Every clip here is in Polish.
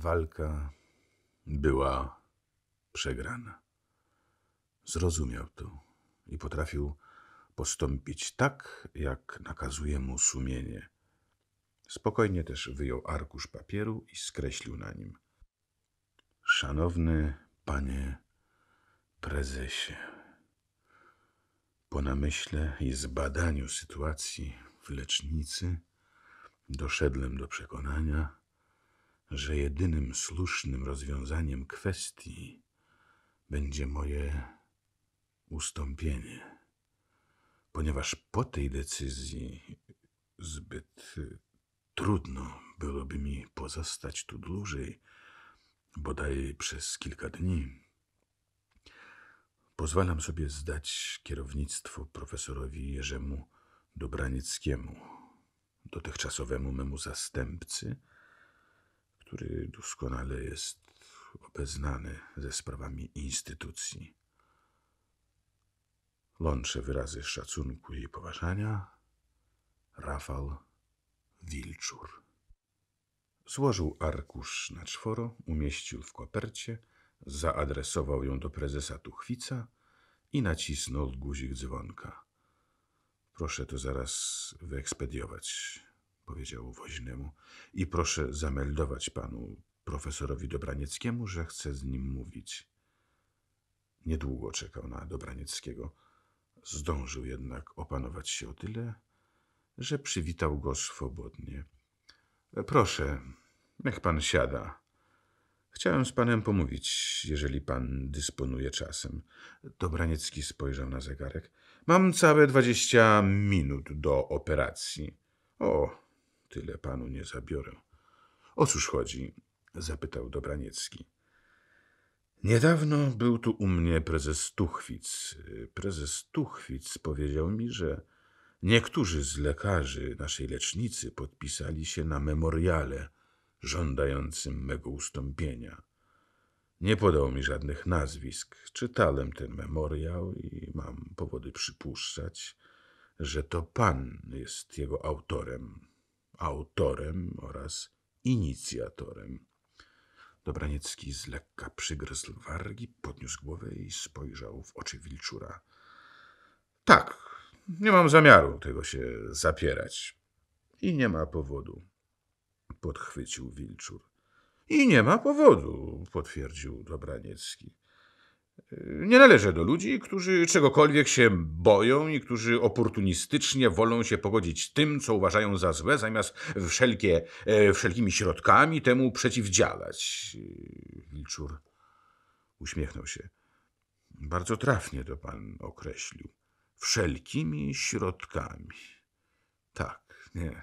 Walka była przegrana. Zrozumiał to i potrafił postąpić tak, jak nakazuje mu sumienie. Spokojnie też wyjął arkusz papieru i skreślił na nim. Szanowny panie prezesie, po namyśle i zbadaniu sytuacji w lecznicy doszedłem do przekonania, że jedynym słusznym rozwiązaniem kwestii będzie moje ustąpienie, ponieważ po tej decyzji zbyt trudno byłoby mi pozostać tu dłużej, bodaj przez kilka dni. Pozwalam sobie zdać kierownictwo profesorowi Jerzemu Dobranieckiemu, dotychczasowemu memu zastępcy który doskonale jest obeznany ze sprawami instytucji. Łączę wyrazy szacunku i poważania. Rafał Wilczur. Złożył arkusz na czworo, umieścił w kopercie, zaadresował ją do prezesa Tuchwica i nacisnął guzik dzwonka. Proszę to zaraz wyekspediować powiedział woźnemu, i proszę zameldować panu profesorowi Dobranieckiemu, że chce z nim mówić. Niedługo czekał na Dobranieckiego. Zdążył jednak opanować się o tyle, że przywitał go swobodnie. Proszę, niech pan siada. Chciałem z panem pomówić, jeżeli pan dysponuje czasem. Dobraniecki spojrzał na zegarek. Mam całe dwadzieścia minut do operacji. O, Tyle panu nie zabiorę. O cóż chodzi? zapytał Dobraniecki. Niedawno był tu u mnie prezes Tuchwic. Prezes Tuchwic powiedział mi, że niektórzy z lekarzy naszej lecznicy podpisali się na memoriale żądającym mego ustąpienia. Nie podał mi żadnych nazwisk. Czytałem ten memoriał i mam powody przypuszczać, że to pan jest jego autorem autorem oraz inicjatorem. Dobraniecki z lekka przygryzł wargi, podniósł głowę i spojrzał w oczy wilczura. Tak, nie mam zamiaru tego się zapierać. I nie ma powodu, podchwycił wilczur. I nie ma powodu, potwierdził Dobraniecki. Nie należę do ludzi, którzy czegokolwiek się boją i którzy oportunistycznie wolą się pogodzić tym, co uważają za złe, zamiast wszelkie, e, wszelkimi środkami temu przeciwdziałać. Wilczur uśmiechnął się. Bardzo trafnie to pan określił. Wszelkimi środkami. Tak, nie,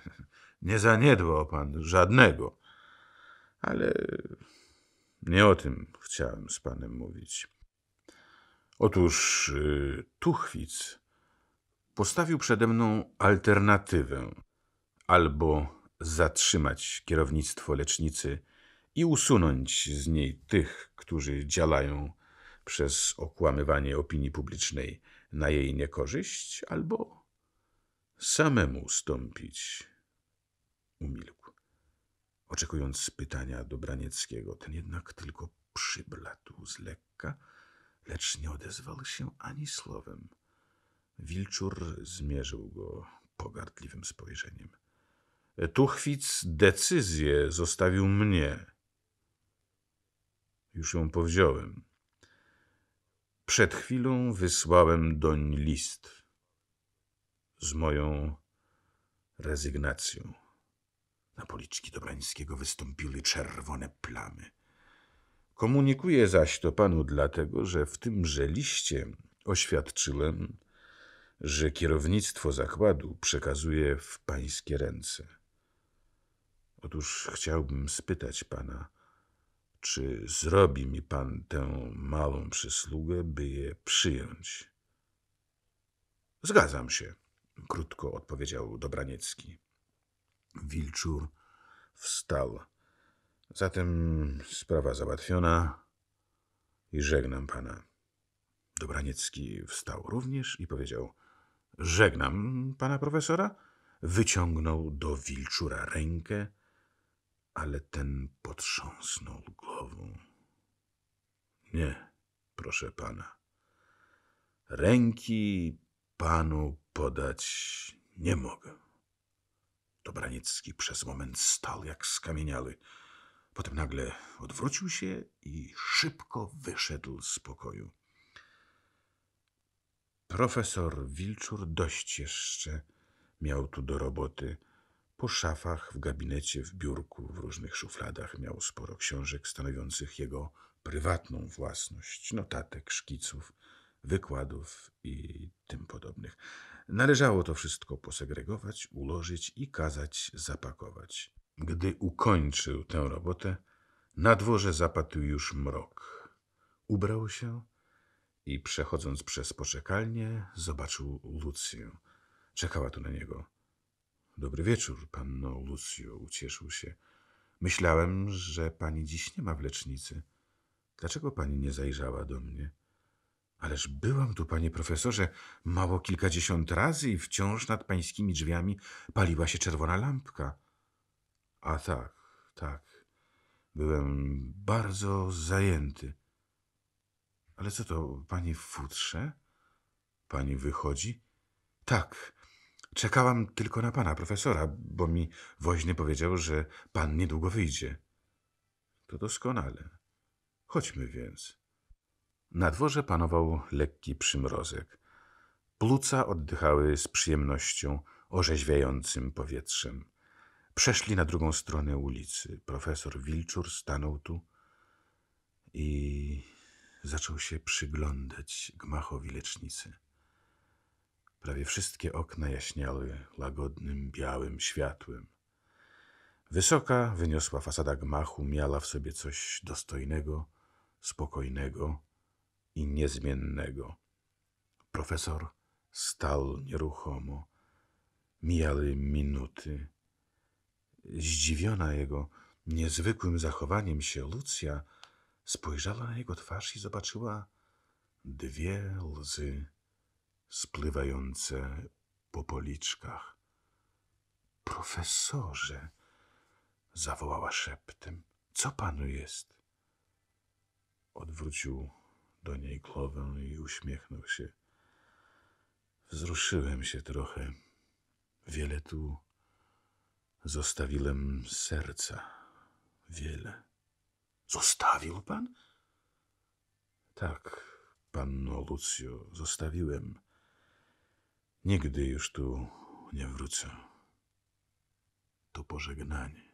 nie zaniedbał pan żadnego. Ale nie o tym chciałem z panem mówić. Otóż y, Tuchwic postawił przede mną alternatywę: albo zatrzymać kierownictwo lecznicy i usunąć z niej tych, którzy działają przez okłamywanie opinii publicznej na jej niekorzyść, albo samemu ustąpić. Umilkł, oczekując pytania Dobranieckiego. Ten jednak tylko przybladł z lekka lecz nie odezwał się ani słowem. Wilczur zmierzył go pogardliwym spojrzeniem. Tuchwic decyzję zostawił mnie. Już ją powziąłem. Przed chwilą wysłałem doń list z moją rezygnacją. Na policzki Dobrańskiego wystąpiły czerwone plamy. Komunikuję zaś to panu dlatego, że w tymże liście oświadczyłem, że kierownictwo zakładu przekazuje w pańskie ręce. Otóż chciałbym spytać pana, czy zrobi mi pan tę małą przysługę, by je przyjąć? Zgadzam się, krótko odpowiedział Dobraniecki. Wilczur wstał. Zatem sprawa załatwiona i żegnam pana. Dobraniecki wstał również i powiedział: Żegnam pana profesora. Wyciągnął do wilczura rękę, ale ten potrząsnął głową. Nie, proszę pana. Ręki panu podać nie mogę. Dobraniecki przez moment stał jak skamieniały. Potem nagle odwrócił się i szybko wyszedł z pokoju. Profesor Wilczur dość jeszcze miał tu do roboty. Po szafach, w gabinecie, w biurku, w różnych szufladach miał sporo książek stanowiących jego prywatną własność, notatek, szkiców, wykładów i tym podobnych. Należało to wszystko posegregować, ułożyć i kazać zapakować. Gdy ukończył tę robotę, na dworze zapadł już mrok. Ubrał się i przechodząc przez poczekalnię, zobaczył Lucję. Czekała tu na niego. Dobry wieczór, panno Lucjo, ucieszył się. Myślałem, że pani dziś nie ma w lecznicy. Dlaczego pani nie zajrzała do mnie? Ależ byłam tu, panie profesorze, mało kilkadziesiąt razy i wciąż nad pańskimi drzwiami paliła się czerwona lampka. A tak, tak. Byłem bardzo zajęty. Ale co to, pani w futrze? Pani wychodzi? Tak. Czekałam tylko na pana profesora, bo mi woźny powiedział, że pan niedługo wyjdzie. To doskonale. Chodźmy więc. Na dworze panował lekki przymrozek. Pluca oddychały z przyjemnością orzeźwiającym powietrzem. Przeszli na drugą stronę ulicy. Profesor Wilczur stanął tu i zaczął się przyglądać gmachowi lecznicy. Prawie wszystkie okna jaśniały łagodnym, białym światłem. Wysoka, wyniosła fasada gmachu miała w sobie coś dostojnego, spokojnego i niezmiennego. Profesor stał nieruchomo. Mijały minuty Zdziwiona jego niezwykłym zachowaniem się Lucja spojrzała na jego twarz i zobaczyła dwie łzy spływające po policzkach. Profesorze, zawołała szeptem, co panu jest? Odwrócił do niej głowę i uśmiechnął się. Wzruszyłem się trochę. Wiele tu Zostawiłem serca. Wiele. Zostawił pan? Tak, panno Lucjo, zostawiłem. Nigdy już tu nie wrócę. To pożegnanie.